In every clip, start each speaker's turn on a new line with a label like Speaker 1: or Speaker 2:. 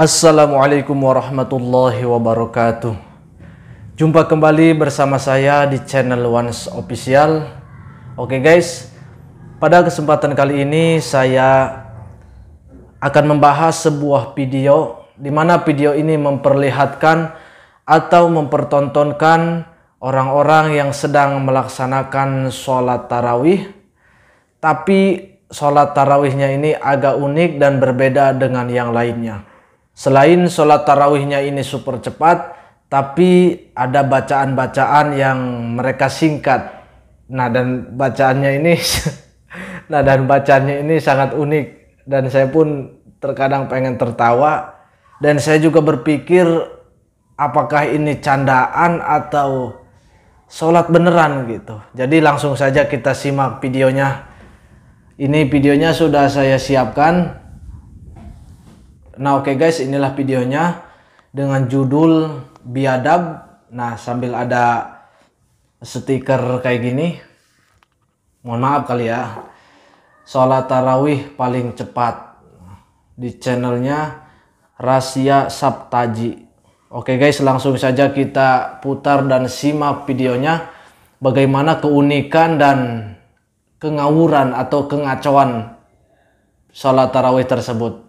Speaker 1: Assalamualaikum warahmatullahi wabarakatuh. Jumpa kembali bersama saya di channel Once Official. Oke guys, pada kesempatan kali ini saya akan membahas sebuah video di mana video ini memperlihatkan atau mempertontonkan orang-orang yang sedang melaksanakan sholat tarawih tapi sholat tarawihnya ini agak unik dan berbeda dengan yang lainnya. Selain sholat tarawihnya ini super cepat, tapi ada bacaan-bacaan yang mereka singkat. Nah dan bacaannya ini, nah dan bacaannya ini sangat unik dan saya pun terkadang pengen tertawa dan saya juga berpikir apakah ini candaan atau sholat beneran gitu. Jadi langsung saja kita simak videonya. Ini videonya sudah saya siapkan Nah oke okay guys inilah videonya dengan judul biadab. Nah sambil ada stiker kayak gini. Mohon maaf kali ya. Sholat tarawih paling cepat di channelnya Rahasia Sabtaji. Oke okay guys langsung saja kita putar dan simak videonya. Bagaimana keunikan dan kengawuran atau kengacauan sholat tarawih tersebut.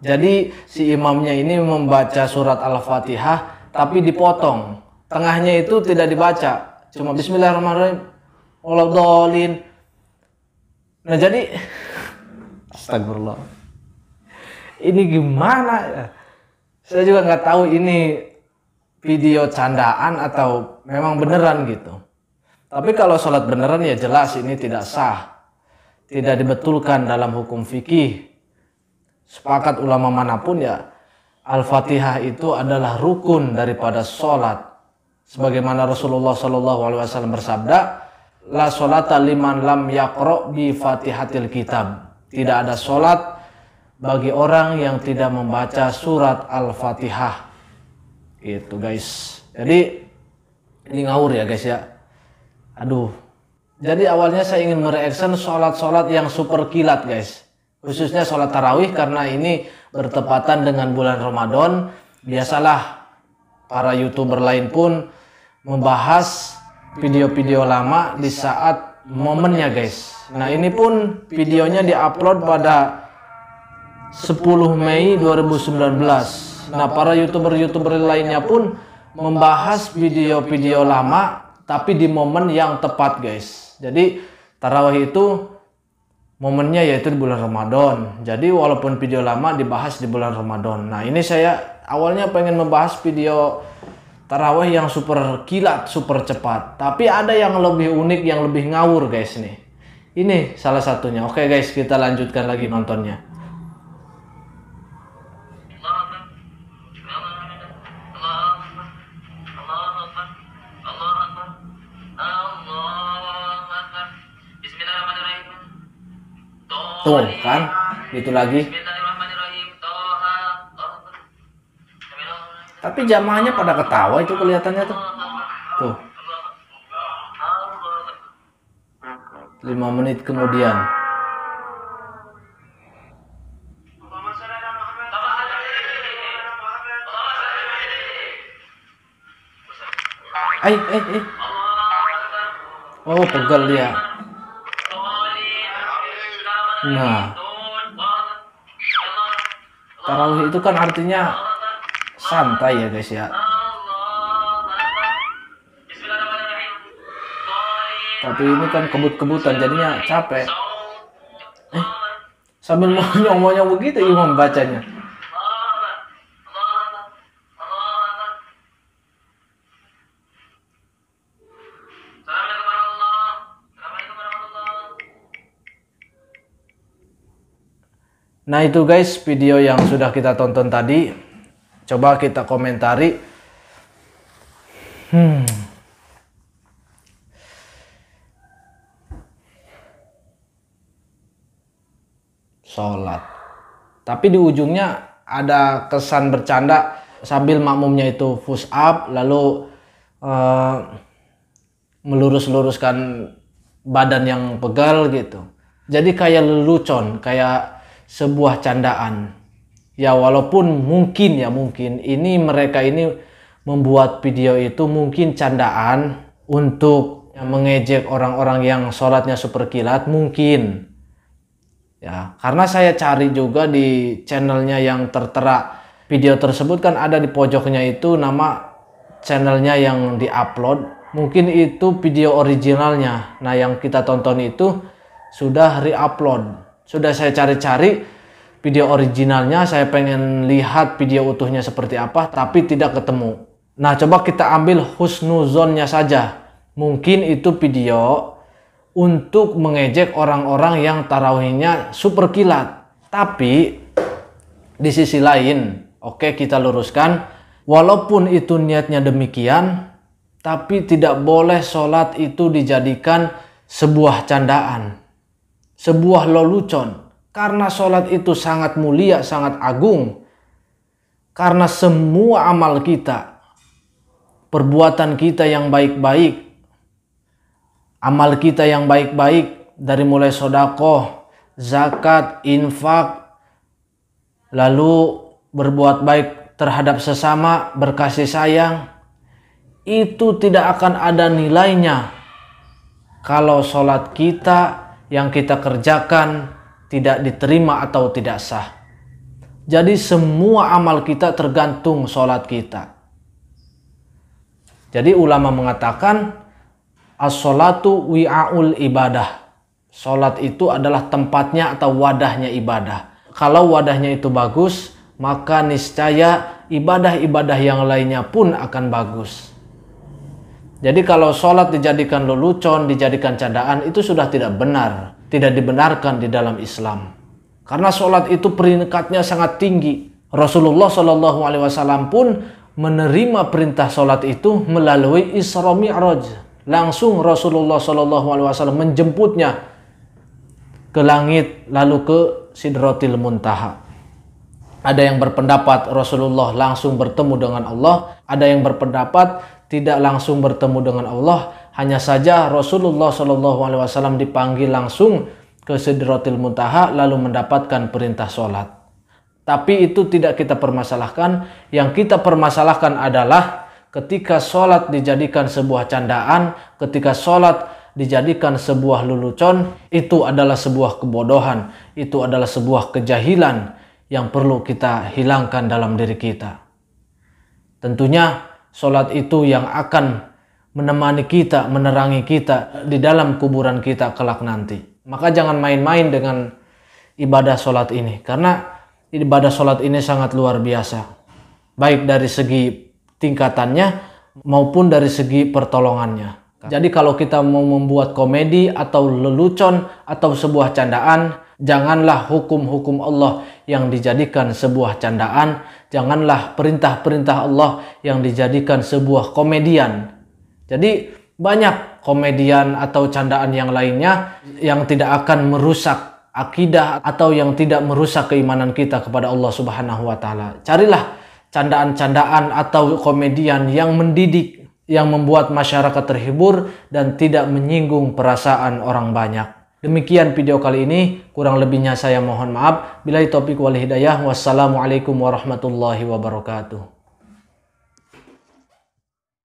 Speaker 1: Jadi si imamnya ini membaca surat Al-Fatihah tapi dipotong. Tengahnya itu tidak dibaca. Cuma bismillahirrahmanirrahim. Waladhalin. Nah, jadi astagfirullah. Ini gimana? Saya juga nggak tahu ini video candaan atau memang beneran gitu. Tapi kalau sholat beneran ya jelas ini tidak sah. Tidak dibetulkan dalam hukum fikih sepakat ulama manapun ya Al-Fatihah itu adalah rukun daripada sholat. Sebagaimana Rasulullah Shallallahu Alaihi Wasallam bersabda, la sholata liman lam yakro bi fatihatil kitab. Tidak ada sholat bagi orang yang tidak membaca surat Al-Fatihah. Itu guys. Jadi ini ngawur ya guys ya. Aduh. Jadi awalnya saya ingin mereaction sholat-sholat yang super kilat guys khususnya sholat tarawih karena ini bertepatan dengan bulan Ramadan biasalah para youtuber lain pun membahas video-video lama di saat momennya guys nah ini pun videonya diupload pada 10 Mei 2019 nah para youtuber-youtuber lainnya pun membahas video-video lama tapi di momen yang tepat guys jadi tarawih itu momennya yaitu di bulan Ramadan. Jadi walaupun video lama dibahas di bulan Ramadan. Nah, ini saya awalnya pengen membahas video taraweh yang super kilat, super cepat. Tapi ada yang lebih unik, yang lebih ngawur guys nih. Ini salah satunya. Oke guys, kita lanjutkan lagi nontonnya. Itu lagi. Tapi jamaahnya pada ketawa itu kelihatannya tuh. Tuh. Lima menit kemudian. Eh, eh, eh. Oh, pegel dia. Nah, tarawih itu kan artinya santai ya guys ya tapi ini kan kebut-kebutan jadinya capek eh, sambil monyong-monyong begitu imam bacanya Nah itu guys video yang sudah kita tonton tadi. Coba kita komentari. Hmm. Sholat. Tapi di ujungnya ada kesan bercanda sambil makmumnya itu push up lalu uh, melurus-luruskan badan yang pegal gitu. Jadi kayak lelucon, kayak sebuah candaan. Ya walaupun mungkin ya mungkin ini mereka ini membuat video itu mungkin candaan untuk mengejek orang-orang yang sholatnya super kilat mungkin. Ya, karena saya cari juga di channelnya yang tertera video tersebut kan ada di pojoknya itu nama channelnya yang di upload mungkin itu video originalnya. Nah, yang kita tonton itu sudah reupload. Sudah saya cari-cari video originalnya, saya pengen lihat video utuhnya seperti apa, tapi tidak ketemu. Nah, coba kita ambil husnuzonnya saja. Mungkin itu video untuk mengejek orang-orang yang tarawihnya super kilat. Tapi di sisi lain, oke okay, kita luruskan, walaupun itu niatnya demikian, tapi tidak boleh sholat itu dijadikan sebuah candaan sebuah lelucon karena sholat itu sangat mulia, sangat agung. Karena semua amal kita, perbuatan kita yang baik-baik, amal kita yang baik-baik dari mulai sodakoh, zakat, infak, lalu berbuat baik terhadap sesama, berkasih sayang, itu tidak akan ada nilainya kalau sholat kita yang kita kerjakan tidak diterima atau tidak sah. Jadi semua amal kita tergantung sholat kita. Jadi ulama mengatakan as-sholatu wi'aul ibadah. Sholat itu adalah tempatnya atau wadahnya ibadah. Kalau wadahnya itu bagus, maka niscaya ibadah-ibadah yang lainnya pun akan bagus. Jadi kalau sholat dijadikan lelucon, dijadikan candaan, itu sudah tidak benar. Tidak dibenarkan di dalam Islam. Karena sholat itu peringkatnya sangat tinggi. Rasulullah Shallallahu Alaihi Wasallam pun menerima perintah sholat itu melalui Isra Mi'raj. Langsung Rasulullah Shallallahu Alaihi Wasallam menjemputnya ke langit lalu ke Sidrotil Muntaha. Ada yang berpendapat Rasulullah langsung bertemu dengan Allah, ada yang berpendapat tidak langsung bertemu dengan Allah, hanya saja Rasulullah Shallallahu Alaihi Wasallam dipanggil langsung ke Sidrotil Muntaha lalu mendapatkan perintah sholat. Tapi itu tidak kita permasalahkan. Yang kita permasalahkan adalah ketika sholat dijadikan sebuah candaan, ketika sholat dijadikan sebuah lulucon, itu adalah sebuah kebodohan, itu adalah sebuah kejahilan yang perlu kita hilangkan dalam diri kita. Tentunya Solat itu yang akan menemani kita, menerangi kita di dalam kuburan kita kelak nanti. Maka jangan main-main dengan ibadah solat ini. Karena ibadah solat ini sangat luar biasa. Baik dari segi tingkatannya maupun dari segi pertolongannya. Jadi kalau kita mau membuat komedi atau lelucon atau sebuah candaan, Janganlah hukum-hukum Allah yang dijadikan sebuah candaan, janganlah perintah-perintah Allah yang dijadikan sebuah komedian. Jadi banyak komedian atau candaan yang lainnya yang tidak akan merusak akidah atau yang tidak merusak keimanan kita kepada Allah Subhanahu wa taala. Carilah candaan-candaan atau komedian yang mendidik, yang membuat masyarakat terhibur dan tidak menyinggung perasaan orang banyak. Demikian video kali ini, kurang lebihnya saya mohon maaf. Bila topik wal hidayah, wassalamualaikum warahmatullahi wabarakatuh.